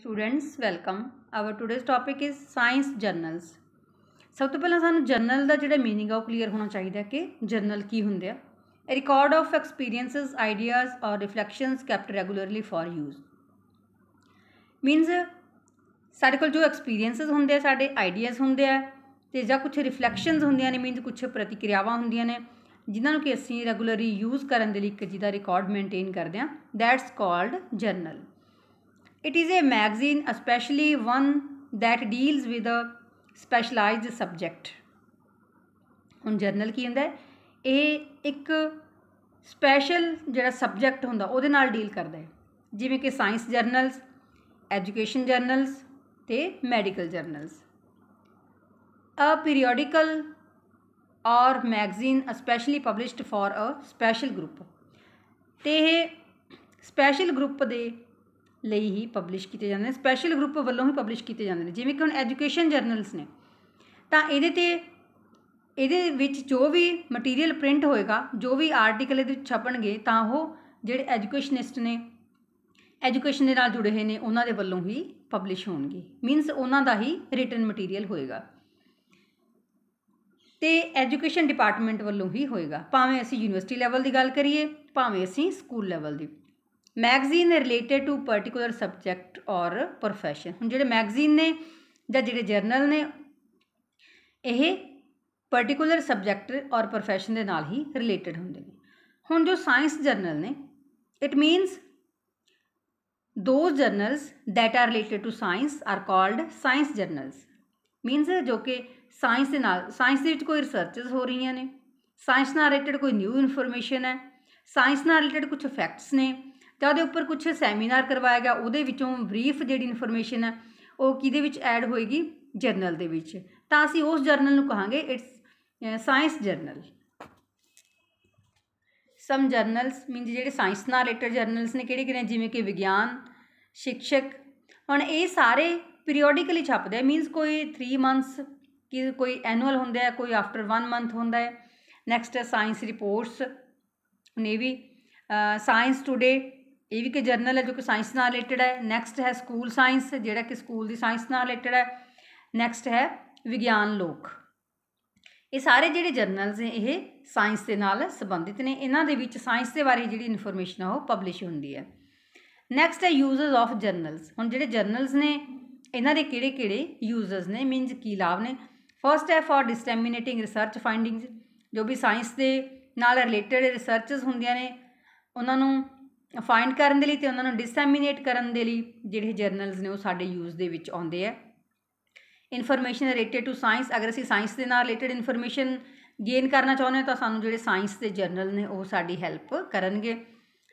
Students welcome our today's topic is science journals ਸਭ ਤੋਂ ਪਹਿਲਾਂ ਸਾਨੂੰ ਜਰਨਲ ਦਾ ਜਿਹੜਾ मीनिंग ਆ ਉਹ ਕਲੀਅਰ ਹੋਣਾ ਚਾਹੀਦਾ ਕਿ ਜਰਨਲ ਕੀ ਹੁੰਦੇ ਆ a record of experiences ideas or reflections kept regularly for use means ਸਾਡੇ ਕੋਲ ਜੋ ਐਕਸਪੀਰੀਐਂਸਸ ਹੁੰਦੇ ਆ ਸਾਡੇ ਆਈਡੀਆਜ਼ ਹੁੰਦੇ ਆ ਤੇ ਜਾਂ ਕੁਝ ਰਿਫਲੈਕਸ਼ਨਸ ਹੁੰਦੀਆਂ ਨੇ ਮੀਨਸ ਕੁਝ ਪ੍ਰਤੀਕਿਰਿਆਵਾਂ ਹੁੰਦੀਆਂ ਨੇ ਜਿਨ੍ਹਾਂ ਨੂੰ ਕਿ ਅਸੀਂ ਰੈਗੂਲਰਲੀ ਯੂਜ਼ ਕਰਨ ਦੇ ਲਈ ਇੱਕ ਜਿਹਦਾ ਰਿਕਾਰਡ ਮੇਨਟੇਨ ਕਰਦੇ ਆ that's called journal It is a magazine, especially one that deals with a specialized subject. ਹੁਣ ਜਰਨਲ ਕੀ ਹੁੰਦਾ ਇਹ ਇੱਕ ਸਪੈਸ਼ਲ ਜਿਹੜਾ ਸਬਜੈਕਟ ਹੁੰਦਾ ਉਹਦੇ ਨਾਲ ਡੀਲ ਕਰਦਾ ਹੈ ਜਿਵੇਂ ਕਿ ਸਾਇੰਸ ਜਰਨਲਸ ਐਜੂਕੇਸ਼ਨ ਜਰਨਲਸ ਤੇ medical journals a periodical or magazine specially published for a special group ਤੇ ਇਹ ਸਪੈਸ਼ਲ ਗਰੁੱਪ ਦੇ ਲਈ ਹੀ ਪਬਲਿਸ਼ ਕੀਤੇ ਜਾਂਦੇ ਨੇ ਸਪੈਸ਼ਲ ਗਰੁੱਪ ਵੱਲੋਂ ਹੀ ਪਬਲਿਸ਼ ਕੀਤੇ ਜਾਂਦੇ ਨੇ ਜਿਵੇਂ ਕਿ ਹੁਣ ਐਜੂਕੇਸ਼ਨ ਜਰਨਲਸ ਨੇ ਤਾਂ ਇਹਦੇ ਤੇ ਇਹਦੇ ਵਿੱਚ ਜੋ ਵੀ ਮਟੀਰੀਅਲ ਪ੍ਰਿੰਟ ਹੋਏਗਾ ਜੋ ਵੀ ਆਰਟੀਕਲ ਇਹਦੇ ਵਿੱਚ ਛਪਣਗੇ ਤਾਂ ਉਹ ਜਿਹੜੇ ਐਜੂਕੇਸ਼ਨਿਸਟ ਨੇ ਐਜੂਕੇਸ਼ਨ ਦੇ ਨਾਲ ਜੁੜੇ ਹੋਏ ਨੇ ਉਹਨਾਂ ਦੇ ਵੱਲੋਂ ਹੀ ਪਬਲਿਸ਼ ਹੋਣਗੇ ਮੀਨਸ ਉਹਨਾਂ ਦਾ ਹੀ ਰਿਟਨ ਮਟੀਰੀਅਲ ਹੋਏਗਾ ਤੇ ਐਜੂਕੇਸ਼ਨ ਡਿਪਾਰਟਮੈਂਟ ਵੱਲੋਂ ਹੀ ਹੋਏਗਾ ਭਾਵੇਂ ਅਸੀਂ ਯੂਨੀਵਰਸਿਟੀ ਲੈਵਲ ਦੀ ਗੱਲ ਕਰੀਏ ਭਾਵੇਂ ਅਸੀਂ ਸਕੂਲ ਲੈਵਲ ਦੀ magazine related to particular subject or profession ਹੁਣ ਜਿਹੜੇ ਮੈਗਜ਼ੀਨ ਨੇ ਜਾਂ ਜਿਹੜੇ ਜਰਨਲ ਨੇ ਇਹ ਪਾਰਟਿਕੂਲਰ ਸਬਜੈਕਟ ਔਰ profession ਦੇ ਨਾਲ ਹੀ ਰਿਲੇਟਡ ਹੁੰਦੇ ਨੇ ਹੁਣ ਜੋ ਸਾਇੰਸ ਜਰਨਲ ਨੇ it means those journals that are related to science are called science journals means ਜੋ ਕਿ ਸਾਇੰਸ ਦੇ ਨਾਲ ਸਾਇੰਸ ਦੇ ਵਿੱਚ ਕੋਈ ਰਿਸਰਚਸ ਹੋ ਰਹੀਆਂ ਨੇ ਸਾਇੰਸ ਨਾਲ ਰਿਲੇਟਡ ਕੋਈ ਨਿਊ ਇਨਫੋਰਮੇਸ਼ਨ ਹੈ ਸਾਇੰਸ ਨਾਲ ਰਿਲੇਟਡ ਕੁਝ ਫੈਕਟਸ ਨੇ ਤਾਂ ਉਹਦੇ ਉੱਪਰ ਕੁਝ ਸੈਮੀਨਾਰ ਕਰਵਾਇਆ ਗਿਆ ਉਹਦੇ ਵਿੱਚੋਂ ਬਰੀਫ ਜਿਹੜੀ ਇਨਫੋਰਮੇਸ਼ਨ ਹੈ ਉਹ ਕਿਹਦੇ ਵਿੱਚ ਐਡ ਹੋਏਗੀ ਜਰਨਲ ਦੇ ਵਿੱਚ ਤਾਂ ਅਸੀਂ ਉਸ ਜਰਨਲ ਨੂੰ ਕਹਾਂਗੇ it's science journal some journals mean ਜਿਹੜੇ ਸਾਇੰਸ ਨਾਲ ਰਿਲੇਟਡ ਜਰਨਲਸ ਨੇ ਕਿਹੜੇ ਕਿਹੜੇ ਜਿਵੇਂ ਕਿ ਵਿਗਿਆਨ ਸਿੱਖਿਅਕ ਹੁਣ ਇਹ ਸਾਰੇ ਪੀਰੀਓਡਿਕਲੀ ਛਪਦੇ ਆ ਮੀਨਸ ਕੋਈ 3 ਮੰਥਸ ਕਿ ਕੋਈ ਐਨੂਅਲ ਹੁੰਦਾ ਹੈ ਕੋਈ ਆਫਟਰ 1 ਮੰਥ ਹੁੰਦਾ ਹੈ ਨੈਕਸਟ ਸਾਇੰਸ ਰਿਪੋਰਟਸ ਨੇ ਵੀ ਸਾਇੰਸ ਟੂਡੇ ਇਹ ਵੀ ਕਿ ਜਰਨਲ ਹੈ ਜੋ ਕਿ ਸਾਇੰਸ ਨਾਲ ਰਿਲੇਟਡ ਹੈ ਨੈਕਸਟ ਹੈ ਸਕੂਲ ਸਾਇੰਸ ਜਿਹੜਾ ਕਿ ਸਕੂਲ ਦੀ ਸਾਇੰਸ ਨਾਲ ਰਿਲੇਟਡ ਹੈ ਨੈਕਸਟ ਹੈ ਵਿਗਿਆਨ ਲੋਕ ਇਹ ਸਾਰੇ ਜਿਹੜੇ ਜਰਨਲਸ ਨੇ ਇਹ ਸਾਇੰਸ ਦੇ ਨਾਲ ਸੰਬੰਧਿਤ ਨੇ ਇਹਨਾਂ ਦੇ ਵਿੱਚ ਸਾਇੰਸ ਦੇ ਬਾਰੇ ਜਿਹੜੀ ਇਨਫੋਰਮੇਸ਼ਨ ਆ ਉਹ ਪਬਲਿਸ਼ ਹੁੰਦੀ ਹੈ ਨੈਕਸਟ ਹੈ ਯੂਜ਼ਰਸ ਆਫ ਜਰਨਲਸ ਹੁਣ ਜਿਹੜੇ ਜਰਨਲਸ ਨੇ ਇਹਨਾਂ ਦੇ ਕਿਹੜੇ-ਕਿਹੜੇ ਯੂਜ਼ਰਸ ਨੇ ਮੀਨਸ ਕੀ ਲਾਭ ਨੇ ਫਰਸਟ ਹੈ ਫॉर ਡਿਸਟਰਮੀਨੇਟਿੰਗ ਰਿਸਰਚ ਫਾਈਂਡਿੰਗਸ ਜੋ ਵੀ ਸਾਇੰਸ ਦੇ ਨਾਲ ਰਿਲੇਟਡ ਰਿਸਰਚਸ ਹੁੰਦੀਆਂ ਨੇ ਉਹਨਾਂ ਨੂੰ ਫਾਈਂਡ ਕਰਨ ਦੇ ਲਈ ਤੇ ਉਹਨਾਂ ਨੂੰ ਡਿਸੈਮੀਨੇਟ ਕਰਨ ਦੇ ਲਈ ਜਿਹੜੇ ਜਰਨਲਸ ਨੇ ਉਹ ਸਾਡੇ ਯੂਜ਼ ਦੇ ਵਿੱਚ ਆਉਂਦੇ ਆ ਇਨਫੋਰਮੇਸ਼ਨ ਰਿਲੇਟਡ ਟੂ ਸਾਇੰਸ ਅਗਰ ਅਸੀਂ ਸਾਇੰਸ ਦੇ ਨਾਲ ਰਿਲੇਟਡ ਇਨਫੋਰਮੇਸ਼ਨ ਗੇਨ ਕਰਨਾ ਚਾਹੁੰਦੇ ਹੋ ਤਾਂ ਸਾਨੂੰ ਜਿਹੜੇ ਸਾਇੰਸ ਦੇ ਜਰਨਲ ਨੇ ਉਹ ਸਾਡੀ ਹੈਲਪ ਕਰਨਗੇ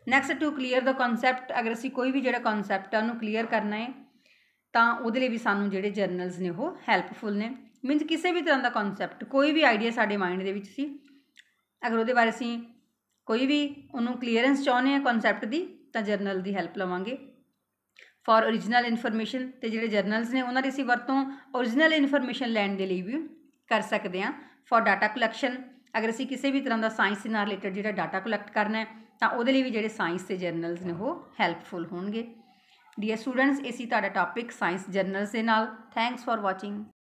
ਨੈਕਸਟ ਟੂ ਕਲੀਅਰ ਦਾ ਕਨਸੈਪਟ ਅਗਰ ਅਸੀਂ ਕੋਈ ਵੀ ਜਿਹੜਾ ਕਨਸੈਪਟ ਆ ਉਹਨੂੰ ਕਲੀਅਰ ਕਰਨਾ ਹੈ ਤਾਂ ਉਹਦੇ ਲਈ ਵੀ ਸਾਨੂੰ ਜਿਹੜੇ ਜਰਨਲਸ ਨੇ ਉਹ ਹੈਲਪਫੁਲ ਨੇ ਮੀਨਸ ਕਿਸੇ ਵੀ ਤਰ੍ਹਾਂ ਦਾ ਕਨਸੈਪਟ ਕੋਈ ਵੀ ਆਈਡੀਆ ਸਾਡੇ ਮਾਈਂਡ ਦੇ ਵਿੱਚ ਸੀ ਅਗਰ ਉਹਦੇ ਬਾਰੇ ਅਸੀਂ ਕੋਈ ਵੀ ਉਹਨੂੰ ਕਲੀਅਰੈਂਸ ਚਾਹੁੰਦੇ ਆ ਕਨਸੈਪਟ ਦੀ ਤਾਂ ਜਰਨਲ ਦੀ ਹੈਲਪ ਲਵਾਂਗੇ ਫਾਰ origignal ਇਨਫੋਰਮੇਸ਼ਨ ਤੇ ਜਿਹੜੇ ਜਰਨਲਸ ਨੇ ਉਹਨਾਂ ਦੀ ਅਸੀਂ ਵਰਤੋਂ origignal ਇਨਫੋਰਮੇਸ਼ਨ ਲੈਣ ਦੇ ਲਈ ਵੀ ਕਰ ਸਕਦੇ ਆ ਫਾਰ ਡਾਟਾ ਕਲੈਕਸ਼ਨ ਅਗਰ ਅਸੀਂ ਕਿਸੇ ਵੀ ਤਰ੍ਹਾਂ ਦਾ ਸਾਇੰਸ ਨਾਲ ਰਿਲੇਟਡ ਜਿਹੜਾ ਡਾਟਾ ਕਲੈਕਟ ਕਰਨਾ ਹੈ ਤਾਂ ਉਹਦੇ ਲਈ ਵੀ ਜਿਹੜੇ ਸਾਇੰਸ ਦੇ ਜਰਨਲਸ ਨੇ ਉਹ ਹੈਲਪਫੁਲ ਹੋਣਗੇ ਡੀਅਰ ਸਟੂਡੈਂਟਸ ਇਸੀ ਤੁਹਾਡਾ ਟਾਪਿਕ ਸਾਇੰਸ ਜਰਨਲਸ ਦੇ ਨਾਲ ਥੈਂਕਸ ਫਾਰ ਵਾਚਿੰਗ